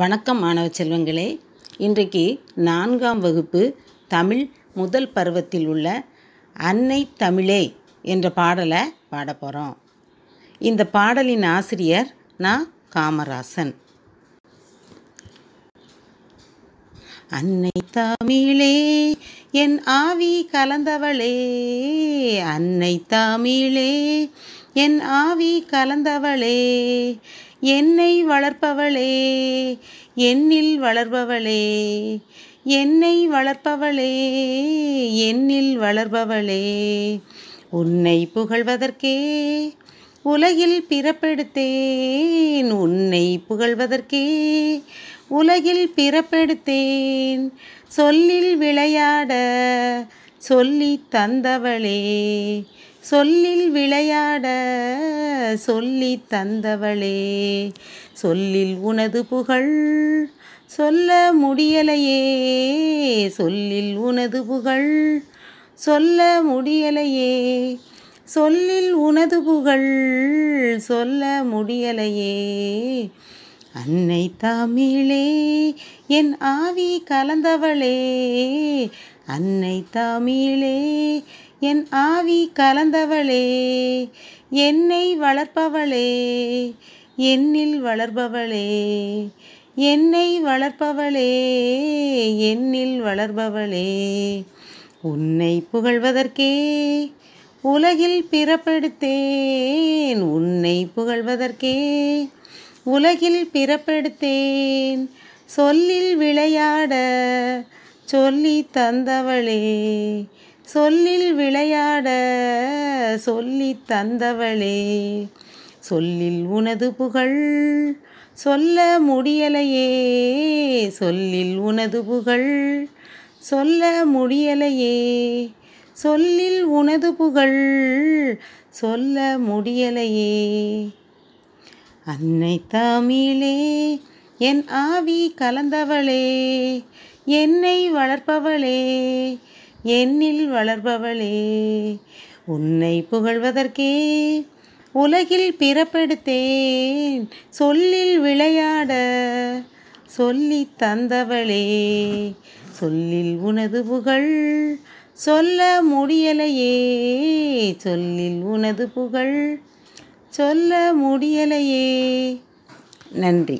வணக்கம் மாணவ செல்வங்களே இன்றைக்கு நான்காம் வகுப்பு தமிழ் முதல் பருவத்தில் உள்ள அன்னை தமிழே என்ற பாடலை பாட போகிறோம் இந்த பாடலின் ஆசிரியர் நான் காமராசன் அன்னை தமிழே என் ஆவி கலந்தவளே அன்னை தமிழே என் ஆவி கலந்தவளே என்னை வளர்ப்பவளே என்னில் வளர்பவளே என்னை வளர்ப்பவளே என்னில் வளர்பவளே உன்னை புகழ்வதற்கே உலகில் பிறப்பெடுத்தேன் உன்னை புகழ்வதற்கே உலகில் பிறப்பெடுத்தேன் சொல்லில் விளையாட சொல்லி தந்தவளே சொல்லில் விளையாட சொல்லி தந்தவளே சொல்லில் உனது புகழ் சொல்ல முடியலையே சொல்லில் உனது புகழ் சொல்ல முடியலையே சொல்லில் உனது புகழ் சொல்ல முடியலையே அன்னை தமிழே என் ஆவி கலந்தவளே அன்னை தமிழே என் ஆவி கலந்தவளே என்னை வளர்ப்பவளே என்னில் வளர்பவளே என்னை வளர்ப்பவளே என்னில் வளர்பவளே உன்னை புகழ்வதற்கே உலகில் பிறப்பெடுத்தேன் உன்னை புகழ்வதற்கே உலகில் பிறப்பெடுத்தேன் சொல்லில் விளையாட சொல்லி தந்தவளே சொல்லில் விளையாட சொல்லி தந்தவளே சொல்லில் உனது புகழ் சொல்ல முடியலையே சொல்லில் உனது புகழ் சொல்ல முடியலையே சொல்லில் உனது புகழ் சொல்ல முடியலையே அன்னை தமிழே என் ஆவி கலந்தவளே என்னை வளர்ப்பவளே என்னில் வளர்பவளே உன்னை புகழ்வதற்கே உலகில் பிறப்பெடுத்தேன் சொல்லில் விளையாட சொல்லி தந்தவளே சொல்லில் உனது புகழ் சொல்ல முடியலையே சொல்லில் உனது புகழ் சொல்ல முடியலையே நன்றி